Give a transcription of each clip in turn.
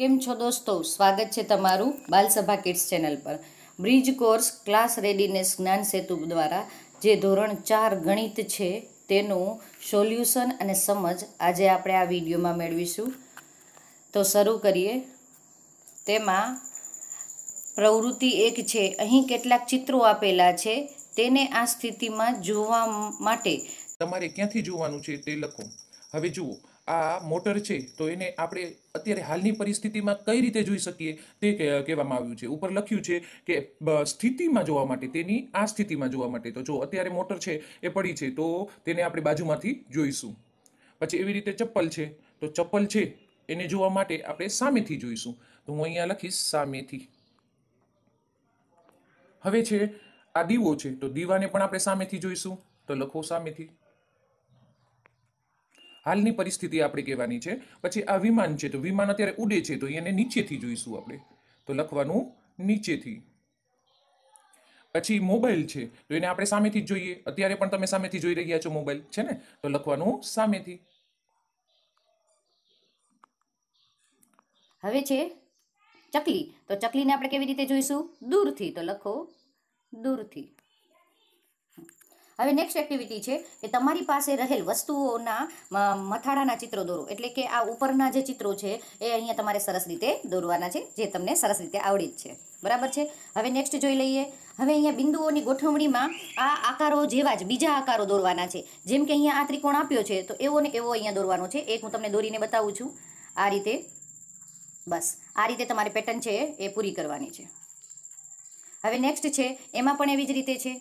કેમ છો દોસ્તો સ્વાગત છે તમારું બાલસભા કિડ્સ ચેનલ પર bridge course class readiness Gyan Setu દ્વારા જે ધોરણ ચાર ગણિત છે તેનું સોલ્યુશન અને સમજ આજે આપણે આ વિડીયોમાં મેળવીશું તો શરૂ કરીએ તેમાં પ્રવૃત્તિ એક છે અહીં કેટલાક ચિત્રો આપેલા છે તેને આ સ્થિતિમાં જોવા માટે તમારે ક્યાંથી જોવાનું છે તે લખો હવે જુઓ આ મોટર છે તો એને આપણે અત્યારે હાલની પરિસ્થિતિમાં કઈ રીતે જોઈ શકીએ તે કહેવામાં આવ્યું છે ઉપર લખ્યું છે કે સ્થિતિમાં જોવા માટે તેની આ સ્થિતિમાં જોવા માટે તો જો અત્યારે મોટર છે એ પડી છે તો તેને આપણે બાજુમાંથી જોઈશું પછી એવી રીતે ચપ્પલ છે તો ચપ્પલ છે એને જોવા માટે આપણે સામેથી જોઈશું તો હું અહીંયા લખીશ સામેથી હવે છે આ દીવો છે તો દીવાને પણ આપણે સામેથી જોઈશું તો લખો સામેથી હાલની પરિસ્થિતિ આપણે કહેવાની છે પછી આ વિમાન છે તો વિમાન અત્યારે ઉડે છે તો એને નીચેથી જોઈશું આપણે તો લખવાનું નીચેથી પછી મોબાઈલ છે તો એને આપણે સામેથી જ જોઈએ અત્યારે પણ તમે સામેથી જોઈ રહ્યા છો મોબાઈલ છે ને તો લખવાનું સામેથી હવે છે ચકલી તો ચકલીને આપણે કેવી રીતે જોઈશું દૂરથી તો લખો દૂરથી હવે નેક્સ્ટ એક્ટિવિટી છે કે તમારી પાસે રહેલ વસ્તુઓના મથાળાના ચિત્રો દોરો એટલે કે આ ઉપરના જે ચિત્રો છે એ અહીંયા તમારે સરસ રીતે દોરવાના છે જે તમને સરસ રીતે આવડી જ છે બરાબર છે હવે નેક્સ્ટ જોઈ લઈએ હવે અહીંયા બિંદુઓની ગોઠવણીમાં આ આકારો જેવા જ બીજા આકારો દોરવાના છે જેમ કે અહીંયા આ ત્રિકોણ આપ્યો છે તો એવો ને એવો અહીંયા દોરવાનો છે એક હું તમને દોરીને બતાવું છું આ રીતે બસ આ રીતે તમારી પેટર્ન છે એ પૂરી કરવાની છે હવે નેક્સ્ટ છે એમાં પણ એવી જ રીતે છે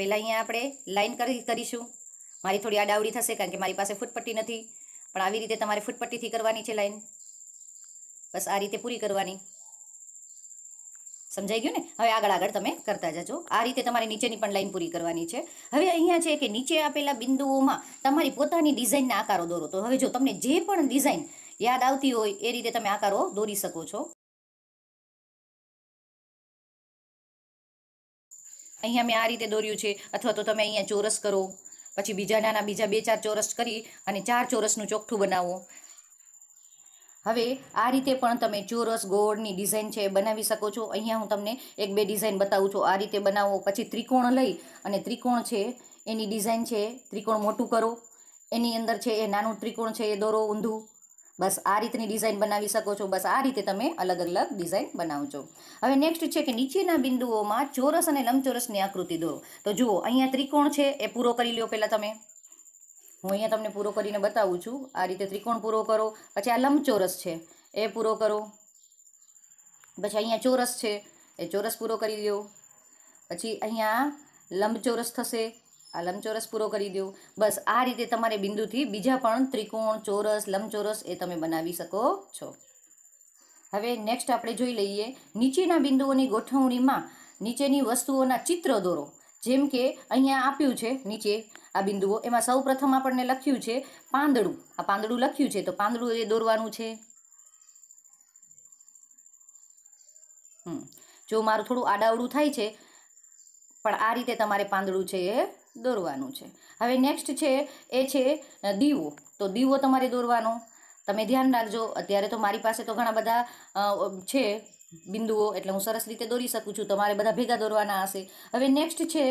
પહેલાં અહીંયા આપણે લાઈન કરીશું મારી થોડી આડાવડી થશે કારણ કે મારી પાસે ફૂટપટ્ટી નથી પણ આવી રીતે તમારે ફૂટપટ્ટીથી કરવાની છે લાઇન બસ આ રીતે પૂરી કરવાની સમજાઈ ગયું ને હવે આગળ આગળ તમે કરતા જજો આ રીતે તમારે નીચેની પણ લાઈન પૂરી કરવાની છે હવે અહીંયા છે કે નીચે આપેલા બિંદુઓમાં તમારી પોતાની ડિઝાઇનના આકારો દોરો તો હવે જો તમને જે પણ ડિઝાઇન યાદ આવતી હોય એ રીતે તમે આકારો દોરી શકો છો અહીંયા મેં આ રીતે દોર્યું છે અથવા તો તમે અહીંયા ચોરસ કરો પછી બીજા નાના બીજા બે ચાર ચોરસ કરી અને ચાર ચોરસનું ચોખ્ઠું બનાવો હવે આ રીતે પણ તમે ચોરસ ગોળની ડિઝાઇન છે બનાવી શકો છો અહીંયા હું તમને એક બે ડિઝાઇન બતાવું છું આ રીતે બનાવો પછી ત્રિકોણ લઈ અને ત્રિકોણ છે એની ડિઝાઇન છે ત્રિકોણ મોટું કરો એની અંદર છે એ નાનું ત્રિકોણ છે એ દોરો ઊંધું બસ આ રીતની ડિઝાઇન બનાવી શકો છો બસ આ રીતે તમે અલગ અલગ ડિઝાઇન બનાવજો હવે નેક્સ્ટ છે કે નીચેના બિંદુઓમાં ચોરસ અને લંબચોરસની આકૃતિ દોરો તો જુઓ અહીંયા ત્રિકોણ છે એ પૂરો કરી લો પહેલાં તમે હું અહીંયા તમને પૂરો કરીને બતાવું છું આ રીતે ત્રિકોણ પૂરો કરો પછી આ લંબચોરસ છે એ પૂરો કરો પછી અહીંયા ચોરસ છે એ ચોરસ પૂરો કરી દો પછી અહીંયા લંબચોરસ થશે આ લંબચોરસ પૂરો કરી દો બસ આ રીતે તમારે બિંદુથી બીજા પણ ત્રિકોણ ચોરસ લંબચોરસ એ તમે બનાવી શકો છો હવે નેક્સ્ટ આપણે જોઈ લઈએ નીચેના બિંદુઓની ગોઠવણીમાં નીચેની વસ્તુઓના ચિત્ર દોરો જેમ કે અહીંયા આપ્યું છે નીચે આ બિંદુઓ એમાં સૌ પ્રથમ આપણને લખ્યું છે પાંદડું આ પાંદડું લખ્યું છે તો પાંદડું એ દોરવાનું છે જો મારું થોડું આડાવડું થાય છે પણ આ રીતે તમારે પાંદડું છે એ દોરવાનું છે હવે નેક્સ્ટ છે એ છે દીવો તો દીવો તમારે દોરવાનો તમે ધ્યાન રાખજો અત્યારે તો મારી પાસે તો ઘણા બધા છે બિંદુઓ એટલે હું સરસ રીતે દોરી શકું છું તમારે બધા ભેગા દોરવાના હશે હવે નેક્સ્ટ છે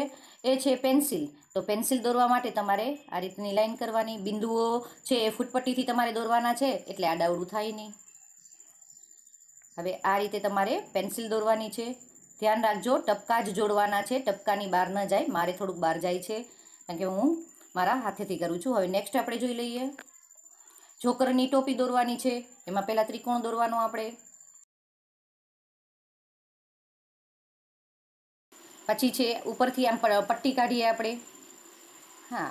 એ છે પેન્સિલ તો પેન્સિલ દોરવા માટે તમારે આ રીતની લાઈન કરવાની બિંદુઓ છે એ ફૂટપટ્ટીથી તમારે દોરવાના છે એટલે આડાવડું થાય નહીં હવે આ રીતે તમારે પેન્સિલ દોરવાની છે ધ્યાન રાખજો ટપકા જ જોડવાના છે ટપકાની બહાર ન જાય મારે થોડુંક બહાર જાય છે કારણ કે હું મારા હાથેથી કરું છું હવે નેક્સ્ટ આપણે જોઈ લઈએ જોકરની ટોપી દોરવાની છે એમાં પહેલાં ત્રિકોણ દોરવાનો આપણે પછી છે ઉપરથી આમ પટ્ટી કાઢીએ આપણે હા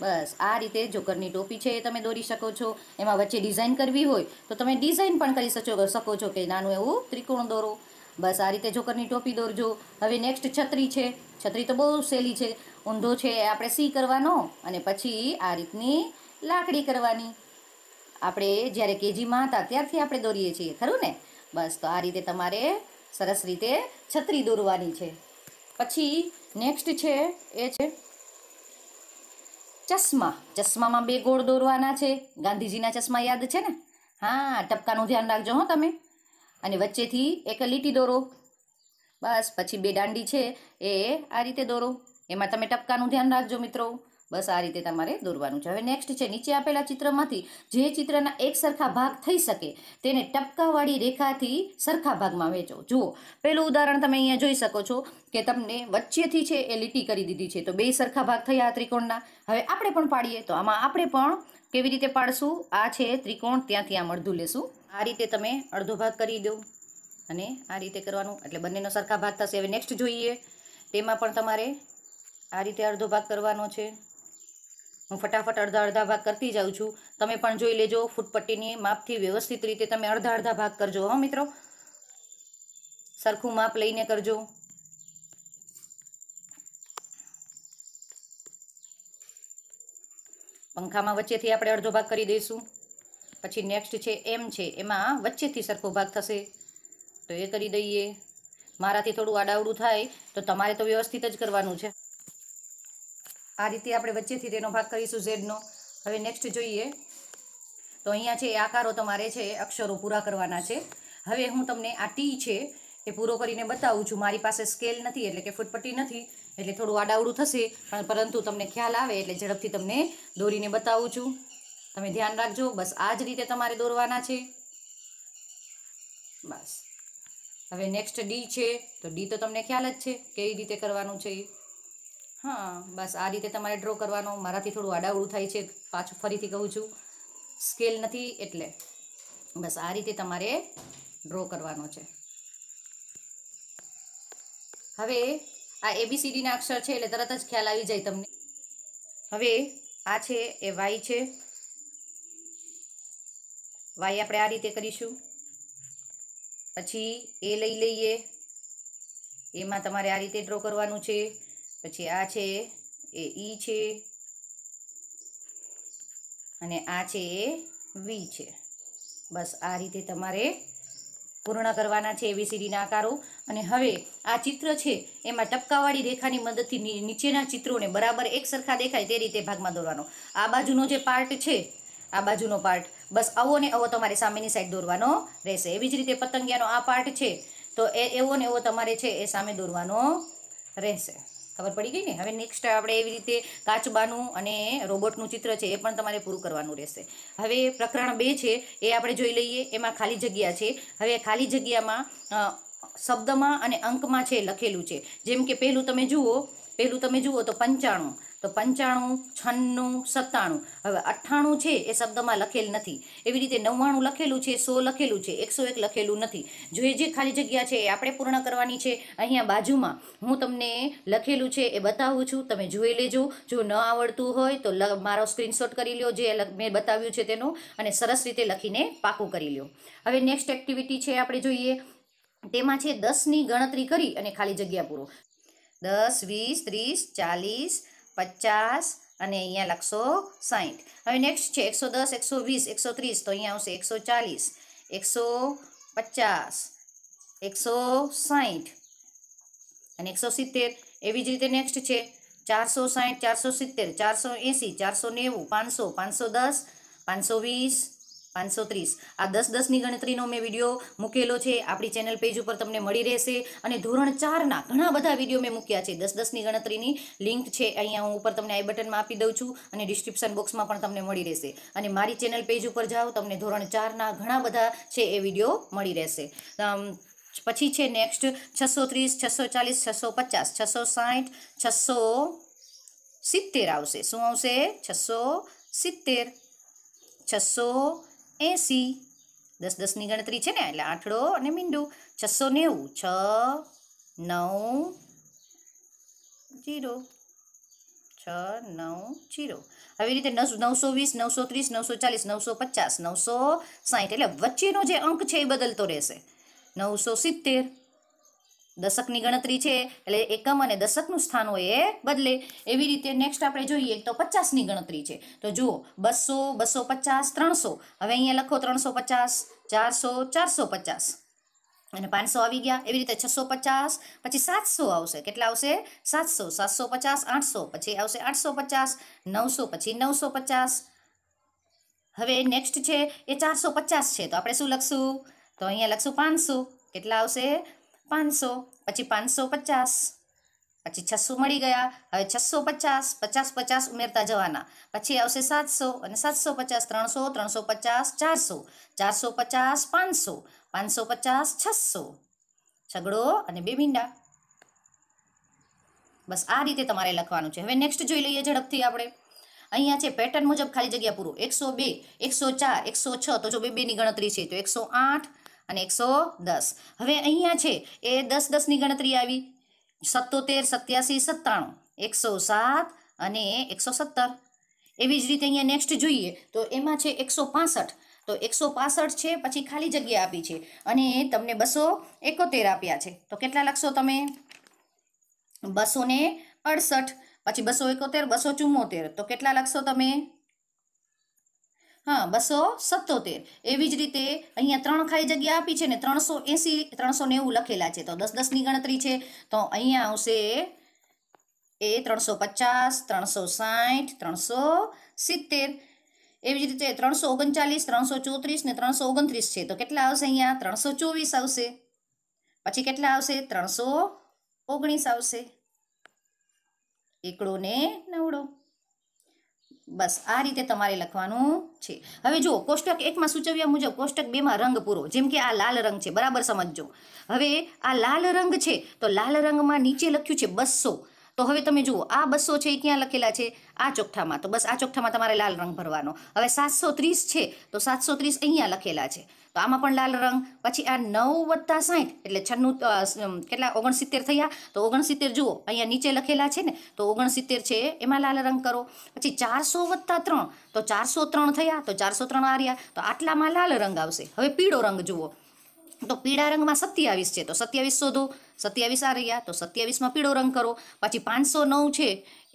બસ આ રીતે જોકરની ટોપી છે એ તમે દોરી શકો છો એમાં વચ્ચે ડિઝાઇન કરવી હોય તો તમે ડિઝાઇન પણ કરી શકો છો કે નાનું એવું ત્રિકોણ દોરો બસ આ રીતે જોકરની ટોપી દોરજો હવે નેક્સ્ટ છત્રી છે છત્રી તો બહુ સહેલી છે ઊંધો છે આપણે સી કરવાનો અને પછી આ રીતની લાકડી કરવાની આપણે જ્યારે કેજીમાં હતા ત્યારથી આપણે દોરીએ છીએ ખરું ને બસ તો આ રીતે તમારે સરસ રીતે છત્રી દોરવાની છે પછી નેક્સ્ટ છે એ છે ચશ્મા ચશ્મામાં બે ગોળ દોરવાના છે ગાંધીજીના ચશ્મા યાદ છે ને હા ટપકાનું ધ્યાન રાખજો હો તમે અને વચ્ચેથી એક લીટી દોરો બસ પછી બે દાંડી છે એ આ રીતે દોરો એમાં તમે ટપકાનું ધ્યાન રાખજો મિત્રો બસ આ રીતે તમારે દોરવાનું છે હવે નેક્સ્ટ છે નીચે આપેલા ચિત્રમાંથી જે ચિત્રના એક સરખા ભાગ થઈ શકે તેને ટપકાવાળી રેખાથી સરખા ભાગમાં વેચો જુઓ પહેલું ઉદાહરણ તમે અહીંયા જોઈ શકો છો કે તમને વચ્ચેથી છે એ લીટી કરી દીધી છે તો બે સરખા ભાગ થયા ત્રિકોણના હવે આપણે પણ પાડીએ તો આમાં આપણે પણ કેવી રીતે પાડશું આ છે ત્રિકોણ ત્યાંથી આમ અડધું લેશું આ રીતે તમે અડધો ભાગ કરી દો અને આ રીતે કરવાનું એટલે બંનેનો સરખા ભાગ થશે હવે નેક્સ્ટ જોઈએ તેમાં પણ તમારે આ રીતે અડધો ભાગ કરવાનો છે હું ફટાફટ અડધા અડધા ભાગ કરતી જાઉં છું તમે પણ જોઈ લેજો ફૂટપટ્ટીની માપથી વ્યવસ્થિત રીતે તમે અડધા અડધા ભાગ કરજો હો મિત્રો સરખું માપ લઈને કરજો પંખામાં વચ્ચેથી આપણે અડધો ભાગ કરી દઈશું પછી નેક્સ્ટ છે એમ છે એમાં વચ્ચેથી સરખો ભાગ થશે તો એ કરી દઈએ મારાથી થોડું આડાવડું થાય તો તમારે તો વ્યવસ્થિત જ કરવાનું છે આ રીતે આપણે વચ્ચેથી તેનો ભાગ કરીશું ઝેડનો હવે નેક્સ્ટ જોઈએ તો અહીંયા છે આકારો તમારે છે અક્ષરો પૂરા કરવાના છે હવે હું તમને આ ટી છે એ પૂરો કરીને બતાવું છું મારી પાસે સ્કેલ નથી એટલે કે ફૂટપટ્ટી નથી એટલે થોડું આડાવડું થશે પણ પરંતુ તમને ખ્યાલ આવે એટલે ઝડપથી તમને દોરીને બતાવું છું તમે ધ્યાન રાખજો બસ આ જ રીતે તમારે દોરવાના છે બસ હવે નેક્સ્ટ ડી છે તો ડી તો તમને ખ્યાલ જ છે કેવી રીતે કરવાનું છે એ હા બસ આ રીતે તમારે ડ્રો કરવાનો મારાથી થોડું આડાવડું થાય છે પાછું ફરીથી કહું છું સ્કેલ નથી એટલે બસ આ રીતે તમારે ડ્રો કરવાનો છે હવે આ એબીસીડીના અક્ષર છે એટલે તરત જ ખ્યાલ આવી જાય તમને હવે આ છે એ વાય છે વાય આપણે આ રીતે કરીશું પછી એ લઈ લઈએ એમાં તમારે આ રીતે ડ્રો કરવાનું છે પછી આ છે એ ઈ e છે અને આ છે એ વી છે બસ આ રીતે તમારે પૂર્ણ કરવાના છે એબીસીડીના આકારો અને હવે આ ચિત્ર છે એમાં ટપકાવાળી રેખાની મદદથી નીચેના ચિત્રોને બરાબર એક સરખા દેખાય તે રીતે ભાગમાં દોરવાનો આ બાજુનો જે પાર્ટ છે આ બાજુનો પાર્ટ બસ આવો ને આવો તમારે સામેની સાઈડ દોરવાનો રહેશે એવી જ રીતે પતંગિયાનો આ પાર્ટ છે તો એ એવો ને એવો તમારે છે એ સામે દોરવાનો રહેશે ખબર પડી ગઈ ને હવે નેક્સ્ટ આપણે એવી રીતે કાચબાનું અને રોબોટનું ચિત્ર છે એ પણ તમારે પૂરું કરવાનું રહેશે હવે પ્રકરણ બે છે એ આપણે જોઈ લઈએ એમાં ખાલી જગ્યા છે હવે ખાલી જગ્યામાં શબ્દમાં અને અંકમાં છે લખેલું છે જેમ કે પહેલું તમે જુઓ પહેલું તમે જુઓ તો પંચાણું તો પંચાણું છન્નું સત્તાણું હવે અઠ્ઠાણું છે એ શબ્દમાં લખેલ નથી એવી રીતે નવ્વાણું લખેલું છે સો લખેલું છે એકસો એક લખેલું નથી જો એ જે ખાલી જગ્યા છે એ આપણે પૂર્ણ કરવાની છે અહીંયા બાજુમાં હું તમને લખેલું છે એ બતાવું છું તમે જોઈ લેજો જો ન આવડતું હોય તો મારો સ્ક્રીનશોટ કરી લ્યો જે મેં બતાવ્યું છે તેનું અને સરસ રીતે લખીને પાકું કરી લ્યો હવે નેક્સ્ટ એક્ટિવિટી છે આપણે જોઈએ તેમાં છે દસની ગણતરી કરી અને ખાલી જગ્યા પૂરો દસ વીસ ત્રીસ ચાલીસ પચાસ અને અહીંયા લખશો સાહીઠ હવે નેક્સ્ટ છે એકસો દસ એકસો વીસ એકસો ત્રીસ તો અહીંયા આવશે એકસો ચાલીસ એકસો પચાસ એકસો સાહીઠ અને એકસો સિત્તેર એવી જ રીતે નેક્સ્ટ છે ચારસો સાહીઠ ચારસો સિત્તેર ચારસો એંસી ચારસો નેવું પાંચસો પાંચસો દસ પાંચસો વીસ પાંચસો ત્રીસ આ દસ દસની ગણતરીનો મેં વિડીયો મૂકેલો છે આપણી ચેનલ પેજ ઉપર તમને મળી રહેશે અને ધોરણ ચારના ઘણા બધા વિડીયો મેં મૂક્યા છે દસ દસની ગણતરીની લિંક છે અહીંયા હું ઉપર તમને આઈ બટનમાં આપી દઉં છું અને ડિસ્ક્રિપ્શન બોક્સમાં પણ તમને મળી રહેશે અને મારી ચેનલ પેજ ઉપર જાઓ તમને ધોરણ ચારના ઘણા બધા છે એ વિડીયો મળી રહેશે પછી છે નેક્સ્ટ છસો ત્રીસ છસો ચાલીસ છસો પચાસ છસો સાઠ છસો સિત્તેર આવશે શું આવશે છસો સિત્તેર છસો એંસી દસ દસની ગણતરી છે ને એટલે આઠડો અને મીંડું છસો નેવું છ નવ જીરો છ નવ જીરો આવી રીતે નવસો વીસ નવસો ત્રીસ નવસો ચાલીસ નવસો પચાસ નવસો સાઠ એટલે વચ્ચેનો જે અંક છે એ બદલતો રહેશે નવસો સિત્તેર દશકની ગણતરી છે એટલે એકમ અને દશકનું સ્થાન હોય એ બદલે એવી રીતે નેક્સ્ટ આપણે જોઈએ તો પચાસની ગણતરી છે તો જુઓ બસો બસો પચાસ ત્રણસો હવે અહીંયા લખો ત્રણસો પચાસ ચારસો ચારસો પચાસ અને પાંચસો આવી ગયા એવી રીતે છસો પચાસ પછી સાતસો આવશે કેટલા આવશે સાતસો સાતસો પચાસ આઠસો પછી આવશે આઠસો પચાસ નવસો પછી નવસો પચાસ હવે નેક્સ્ટ છે એ ચારસો પચાસ છે તો આપણે શું લખશું તો અહીંયા લખશું પાંચસો કેટલા આવશે પાંચસો પછી પાંચસો પચાસ પછી છસો મળી ગયા હવે છસો પચાસ પચાસ પચાસ ઉમેરતા જવાના પછી આવશે સાતસો અને સાતસો પચાસ ત્રણસો ત્રણસો પચાસ ચારસો ચારસો પચાસ પાંચસો પાંચસો પચાસ છસો સગડો અને બે મીંડા બસ આ રીતે તમારે લખવાનું છે હવે નેક્સ્ટ જોઈ લઈએ ઝડપથી આપણે અહીંયા છે પેટર્ન મુજબ ખાલી જગ્યા પૂરો એકસો બે એકસો ચાર એકસો છ તો જો બે બેની ગણતરી છે તો એકસો આઠ અને એકસો દસ હવે અહીંયા છે એ દસ દસની ગણતરી આવી સત્તોતેર સત્યાસી સત્તાણું એકસો સાત અને એકસો સત્તર એવી જ રીતે અહીંયા નેક્સ્ટ જોઈએ તો એમાં છે એકસો પાસઠ તો એકસો પાસઠ છે પછી ખાલી જગ્યા આપી છે અને તમને બસો એકોતેર આપ્યા છે તો કેટલા લખશો તમે બસો અડસઠ પછી બસો એકોતેર બસો ચુમ્મોતેર તો કેટલા લખશો તમે હા બસો સત્તોતેર એવી જ રીતે અહીંયા ત્રણ ખાલી જગ્યા આપી છે ને ત્રણસો એંસી ત્રણસો નેવું લખેલા છે તો દસ દસની ગણતરી છે તો અહીંયા આવશે એ ત્રણસો પચાસ ત્રણસો સાઠ ત્રણસો સિત્તેર એવી જ રીતે ત્રણસો ઓગણચાલીસ ત્રણસો ચોત્રીસ ને ત્રણસો ઓગણત્રીસ છે તો કેટલા આવશે અહીંયા ત્રણસો ચોવીસ આવશે પછી કેટલા આવશે ત્રણસો ઓગણીસ આવશે એકડો ને નવડો બસ આ રીતે તમારે લખવાનું છે હવે જુઓ કોષ્ટક એકમાં સૂચવ્યા મુજબ કોષ્ટક બેમાં રંગ પૂરો જેમ કે આ લાલ રંગ છે બરાબર સમજજો હવે આ લાલ રંગ છે તો લાલ રંગમાં નીચે લખ્યું છે બસો તો હવે તમે જુઓ આ બસો છે એ ક્યાં લખેલા છે આ ચોકઠામાં તો બસ આ ચોકઠામાં તમારે લાલ રંગ ભરવાનો હવે સાતસો ત્રીસ છે તો સાતસો ત્રીસ અહીંયા લખેલા છે તો આમાં પણ લાલ રંગ પછી આ નવ વત્તા સાઠ એટલે છન્નું કેટલા ઓગણસિત્તેર થયા તો ઓગણસિત્તેર જુઓ અહીંયા નીચે લખેલા છે ને તો ઓગણસિત્તેર છે એમાં લાલ રંગ કરો પછી ચારસો વત્તા ત્રણ તો ચારસો ત્રણ થયા તો ચારસો ત્રણ આર્યા તો આટલામાં લાલ રંગ આવશે હવે પીળો રંગ જુઓ તો પીળા રંગમાં સત્યાવીસ છે તો સત્યાવીસ શોધો સત્યાવીસ આ રહ્યા તો સત્યાવીસમાં પીળો રંગ કરો પછી પાંચસો નવ છે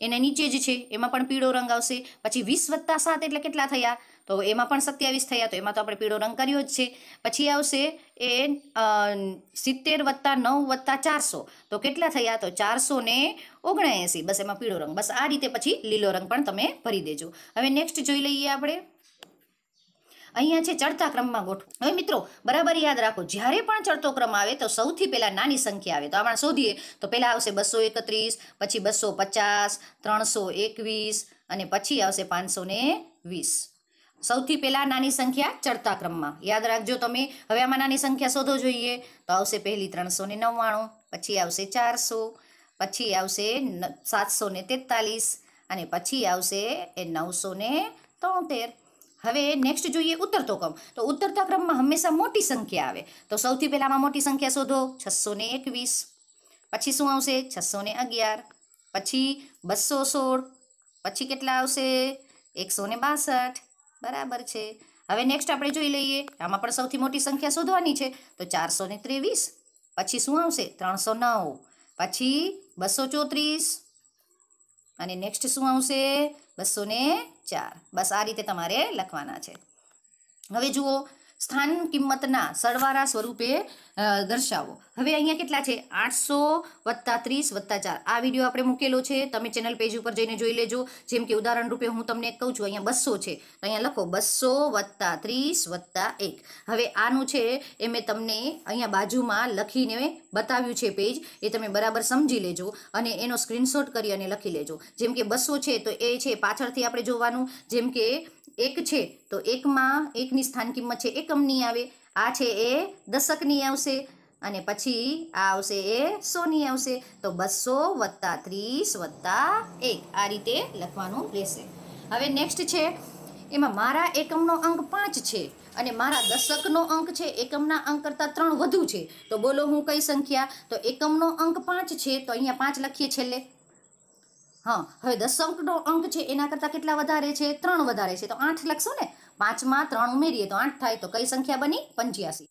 એને નીચે જ છે એમાં પણ પીળો રંગ આવશે પછી વીસ વત્તા સાત એટલે કેટલા થયા તો એમાં પણ સત્યાવીસ થયા તો એમાં તો આપણે પીળો રંગ કર્યો જ છે પછી આવશે એ સિત્તેર વત્તા નવ વત્તા ચારસો તો કેટલા થયા તો ચારસો ને ઓગણએંસી બસ એમાં પીળો રંગ બસ આ રીતે પછી લીલો રંગ પણ તમે ભરી દેજો હવે નેક્સ્ટ જોઈ લઈએ આપણે અહીંયા છે ચડતા ક્રમમાં ગોઠવો હવે મિત્રો બરાબર યાદ રાખો જ્યારે પણ ચડતો ક્રમ આવે તો સૌથી પહેલાં નાની સંખ્યા આવે તો આપણે શોધીએ તો પહેલાં આવશે બસો એકત્રીસ પછી બસો પચાસ ત્રણસો એકવીસ અને પછી આવશે પાંચસો ને વીસ સૌથી પહેલાં નાની સંખ્યા ચડતા ક્રમમાં યાદ રાખજો તમે હવે આમાં નાની સંખ્યા શોધો જોઈએ તો આવશે પહેલી ત્રણસો ને નવ્વાણું પછી આવશે ચારસો પછી આવશે સાતસો ને તેતાલીસ અને પછી આવશે એ નવસો ને તોતેર હવે નેક્સ્ટ જોઈએ ઉતરતો ક્રમ તો ઉતરતા ક્રમમાં હંમેશા મોટી સંખ્યા આવે તો સૌથી પહેલાંમાં મોટી સંખ્યા શોધો છસો એકવીસ પછી શું આવશે છસો અગિયાર પછી બસો સોળ પછી કેટલા આવશે એકસો બાસઠ બરાબર છે હવે નેક્સ્ટ આપણે જોઈ લઈએ આમાં પણ સૌથી મોટી સંખ્યા શોધવાની છે તો ચારસો ને ત્રેવીસ પછી શું આવશે ત્રણસો નવ પછી બસો ચોત્રીસ અને નેક્સ્ટ શું આવશે બસો ચાર બસ આ રીતે તમારે લખવાના છે હવે જુઓ સ્થાન કિંમતના સરવાળા સ્વરૂપે દર્શાવો હવે અહીંયા કેટલા છે આઠસો વત્તા ત્રીસ વત્તા ચાર આ વિડીયો આપણે મૂકેલો છે તમે ચેનલ પેજ ઉપર જઈને જોઈ લેજો જેમ કે ઉદાહરણ રૂપે હું તમને કહું છું અહીંયા બસો છે તો અહીંયા લખો બસો વત્તા ત્રીસ વત્તા એક હવે આનું છે એ મેં તમને અહીંયા બાજુમાં લખીને બતાવ્યું છે પેજ એ તમે બરાબર સમજી લેજો અને એનો સ્ક્રીનશોટ કરી અને લખી લેજો જેમ કે બસો છે તો એ છે પાછળથી આપણે જોવાનું જેમ કે એક છે તો એકમાં એકની સ્થાન કિંમત છે એકમની આવે આ છે એ દશકની આવશે અને પછી આ આવશે એ સોની આવશે તો બસો વત્તા ત્રીસ વત્તા એક આ રીતે લખવાનું રહેશે હવે નેક્સ્ટ છે એમાં મારા એકમનો અંક પાંચ છે અને મારા દશકનો અંક છે એકમના અંક કરતાં ત્રણ વધુ છે તો બોલો હું કઈ સંખ્યા તો એકમનો અંક પાંચ છે તો અહીંયા પાંચ લખીએ છેલ્લે હા હવે દશકનો અંક છે એના કરતાં કેટલા વધારે છે ત્રણ વધારે છે તો આઠ લખશો ને પાંચમાં ત્રણ ઉમેરીએ તો આઠ થાય તો કઈ સંખ્યા બની પંચ્યાસી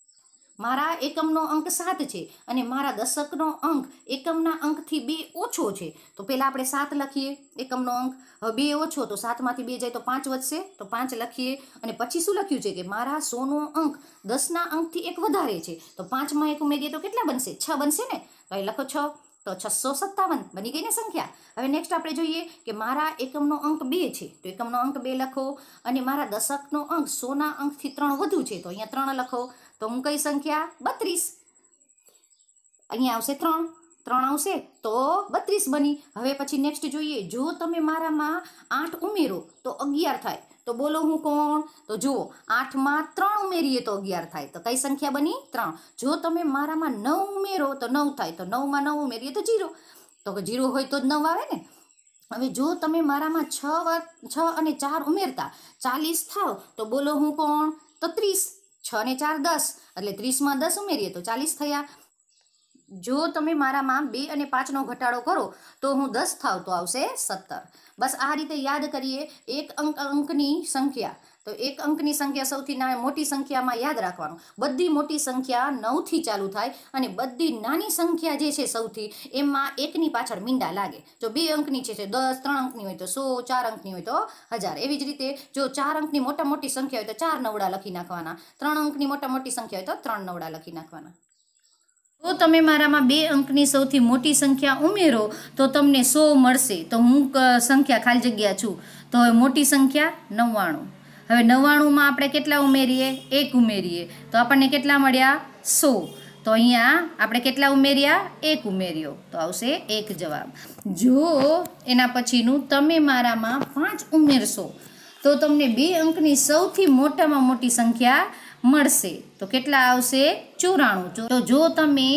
મારા એકમનો અંક સાત છે અને મારા દશકનો અંક એકમના અંકથી બે ઓછો છે તો પહેલાં આપણે સાત લખીએ એકમનો અંક બે ઓછો તો સાતમાંથી બે જાય તો પાંચ વધશે તો પાંચ લખીએ અને પછી શું લખ્યું છે કે મારા સોનો અંક દસના અંકથી એક વધારે છે તો પાંચમાં એક ઉમેરીએ તો કેટલા બનશે છ બનશે ને તો અહીં લખો છ તો છસો સત્તાવન બની ગઈ ને સંખ્યા હવે નેક્સ્ટ આપણે જોઈએ કે મારા એકમનો અંક બે છે તો એકમનો અંક બે લખો અને મારા દશકનો અંક સોના અંકથી ત્રણ વધુ છે તો અહીંયા ત્રણ લખો તો હું કઈ સંખ્યા બત્રીસ અહીંયા આવશે ત્રણ ત્રણ આવશે તો બત્રીસ બની હવે પછી નેક્સ્ટ જોઈએ જો તમે મારામાં આઠ ઉમેરો તો અગિયાર થાય તો બોલો હું કોણ તો જુઓ આઠમાં ત્રણ ઉમેરીએ તો અગિયાર થાય તો કઈ સંખ્યા બની ત્રણ જો તમે મારામાં નવ ઉમેરો તો નવ થાય તો નવમાં નવ ઉમેરીએ તો જીરો તો જીરો હોય તો જ નવ આવે ને હવે જો તમે મારામાં છ છ અને ચાર ઉમેરતા ચાલીસ થાવ તો બોલો હું કોણ તો ત્રીસ છ ને ચાર દસ એટલે ત્રીસમાં દસ ઉમેરીએ તો ચાલીસ થયા જો તમે મારામાં બે અને પાંચનો ઘટાડો કરો તો હું દસ થાવ તો આવશે સત્તર બસ આ રીતે યાદ કરીએ એક અંક અંકની સંખ્યા તો એક અંકની સંખ્યા સૌથી મોટી સંખ્યામાં યાદ રાખવાનું બધી મોટી સંખ્યા નવથી ચાલુ થાય અને બધી નાની સંખ્યા જે છે સૌથી એમાં એકની પાછળ મીંડા લાગે જો બે અંકની છે દસ ત્રણ અંકની હોય તો સો ચાર અંકની હોય તો હજાર એવી જ રીતે જો ચાર અંકની મોટા મોટી સંખ્યા હોય તો ચાર નવડા લખી નાખવાના ત્રણ અંકની મોટા મોટી સંખ્યા હોય તો ત્રણ નવડા લખી નાખવાના તો તમે મારામાં બે અંકની સૌથી મોટી સંખ્યા ઉમેરો તો તમને સો મળશે તો હું સંખ્યા ખાલી જગ્યા છું તો મોટી સંખ્યા નવ્વાણું હવે નવ્વાણુંમાં આપણે કેટલા ઉમેરીએ એક ઉમેરીએ તો આપણને કેટલા મળ્યા સો તો અહીંયા આપણે કેટલા ઉમેર્યા એક ઉમેર્યો તો આવશે એક જવાબ જો એના પછીનું તમે મારામાં પાંચ ઉમેરશો તો તમને બે અંકની સૌથી મોટામાં મોટી સંખ્યા મળશે તો કેટલા આવશે ચોરાણું તો જો તમે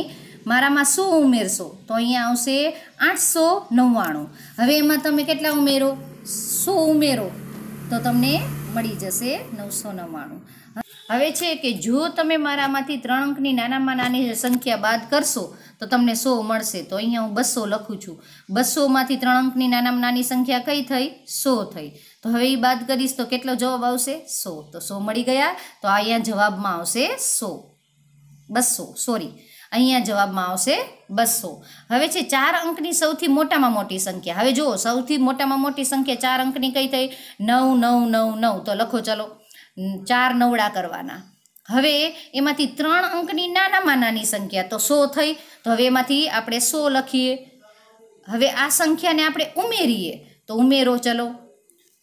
મારામાં સો ઉમેરશો તો અહીંયા આવશે આઠસો નવ્વાણું હવે એમાં તમે કેટલા ઉમેરો સો ઉમેરો તો તમને મળી જશે નવસો નવ્વાણું હવે છે કે જો તમે મારામાંથી ત્રણ અંકની નાનામાં નાની સંખ્યા બાદ કરશો તો તમને સો મળશે તો અહીંયા હું બસો લખું છું બસોમાંથી ત્રણ અંકની નાનામાં નાની સંખ્યા કઈ થઈ સો થઈ તો હવે એ બાદ કરીશ તો કેટલો જવાબ આવશે સો તો સો મળી ગયા તો અહીંયા જવાબમાં આવશે સો બસો સોરી અહીંયા જવાબમાં આવશે બસો હવે છે ચાર અંકની સૌથી મોટામાં મોટી સંખ્યા હવે જુઓ સૌથી મોટામાં મોટી સંખ્યા ચાર અંકની કઈ થઈ નવ નવ નવ નવ તો લખો ચલો ચાર નવડા કરવાના હવે એમાંથી ત્રણ અંકની નાનામાં નાની સંખ્યા તો સો થઈ તો હવે એમાંથી આપણે સો લખીએ હવે આ સંખ્યાને આપણે ઉમેરીએ તો ઉમેરો ચલો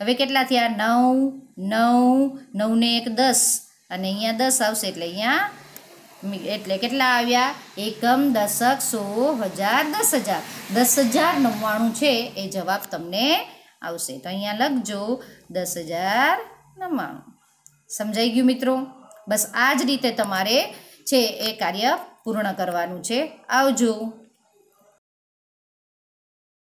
હવે કેટલા થયા નવ નવ નવને એક દસ અને અહીંયા દસ આવશે એટલે અહીંયા એટલે કેટલા આવ્યા એકમ દશક સો હજાર દસ હજાર દસ હજાર નવ્વાણું છે એ જવાબ તમને આવશે તો અહીંયા લખજો દસ હજાર નવ્વાણું સમજાઈ ગયું મિત્રો બસ આ જ રીતે તમારે છે એ કાર્ય પૂર્ણ કરવાનું છે આવજો